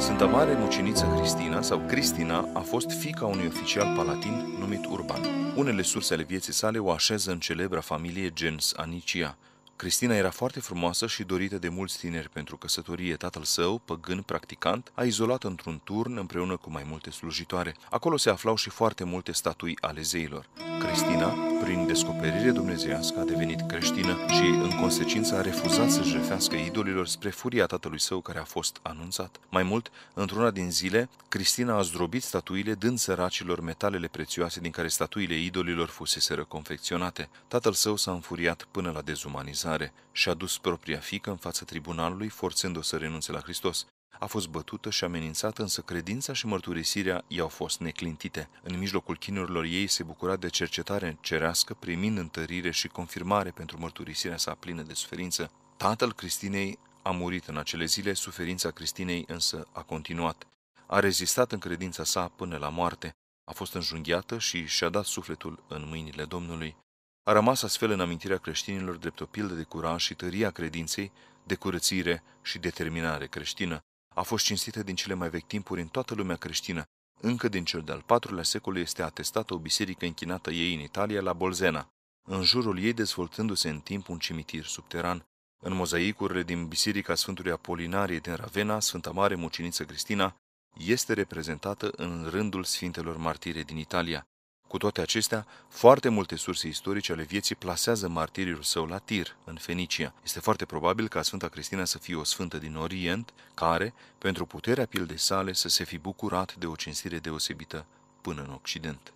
Sfânta Mare Muciniță Cristina sau Cristina a fost fica unui oficial palatin numit Urban. Unele surse ale vieții sale o așează în celebra familie gens Anicia. Cristina era foarte frumoasă și dorită de mulți tineri pentru căsătorie. Tatăl său, păgân practicant, a izolat într-un turn împreună cu mai multe slujitoare. Acolo se aflau și foarte multe statui ale zeilor. Cristina, prin descoperire dumnezeiască, a devenit creștină și, în consecință, a refuzat să jefească idolilor spre furia tatălui său care a fost anunțat. Mai mult, într-una din zile, Cristina a zdrobit statuile dând săracilor metalele prețioase din care statuile idolilor fusese confecționate. Tatăl său s-a înfuriat până la dezumanizare și a dus propria fică în fața tribunalului, forțând-o să renunțe la Hristos. A fost bătută și amenințată, însă credința și mărturisirea i-au fost neclintite. În mijlocul chinurilor ei se bucura de cercetare cerească, primind întărire și confirmare pentru mărturisirea sa plină de suferință. Tatăl Cristinei a murit în acele zile, suferința Cristinei însă a continuat. A rezistat în credința sa până la moarte, a fost înjunghiată și și-a dat sufletul în mâinile Domnului. A rămas astfel în amintirea creștinilor drept o pildă de curaj și tăria credinței, de curățire și determinare creștină a fost cinstită din cele mai vechi timpuri în toată lumea creștină. Încă din cel de-al patrulea secol este atestată o biserică închinată ei în Italia, la Bolzena, în jurul ei dezvoltându-se în timp un cimitir subteran. În mozaicurile din Biserica Sfântului Apolinarie din Ravena, Sfânta Mare Muciniță Cristina este reprezentată în rândul Sfintelor Martire din Italia. Cu toate acestea, foarte multe surse istorice ale vieții plasează martiriul său la Tir, în Fenicia. Este foarte probabil ca Sfânta Cristina să fie o sfântă din Orient, care, pentru puterea pildei sale, să se fi bucurat de o cinstire deosebită până în Occident.